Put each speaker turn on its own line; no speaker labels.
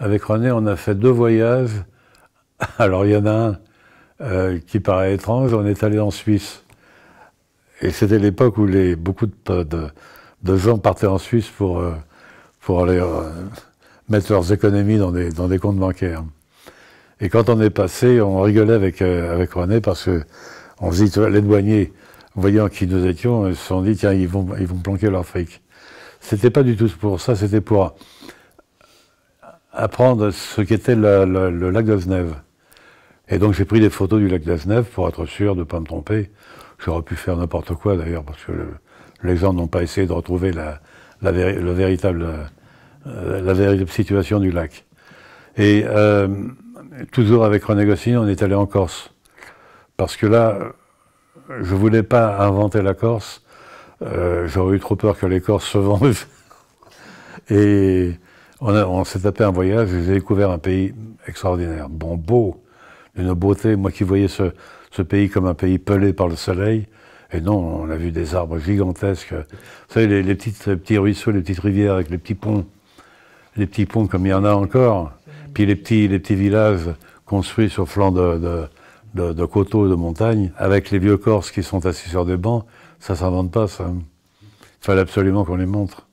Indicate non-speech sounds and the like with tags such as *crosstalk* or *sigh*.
Avec René,
on a fait deux voyages. *laughs* Alors il y en a un euh, qui paraît étrange, on est allé en Suisse. Et c'était l'époque où les, beaucoup de, gens partaient en Suisse pour, euh, pour aller euh, mettre leurs économies dans des, dans des comptes bancaires. Et quand on est passé, on rigolait avec, avec René parce que on se dit, les douaniers, voyant qui nous étions, ils se sont dit, tiens, ils vont, ils vont planquer leur fric. C'était pas du tout pour ça, c'était pour apprendre ce qu'était le, lac le, lac Et donc j'ai pris des photos du lac d'Aznève pour être sûr de ne pas me tromper. J'aurais pu faire n'importe quoi d'ailleurs, parce que les gens n'ont pas essayé de retrouver la, véritable, euh, la situation du lac. Et euh, toujours avec René Goscinny, on est allé en Corse. Parce que là, je voulais pas inventer la Corse. Euh, j'aurais eu trop peur que les Corses se vendent. *laughs* Et on, s'est tapé un voyage j'ai découvert un pays extraordinaire. Bon, beau, une beauté. Moi qui voyais ce, pays comme un pays pelé par le soleil, et non, on a vu des arbres gigantesques. Vous savez, les, petites, petits ruisseaux, les petites rivières avec les petits ponts. Les petits ponts comme il y en a encore. Puis les petits, les petits villages construits sur flanc de, de, de, de coteaux, de montagnes, avec les vieux Corses qui sont assis sur des bancs. Ça s'invente pas, ça. Il fallait absolument
qu'on les montre.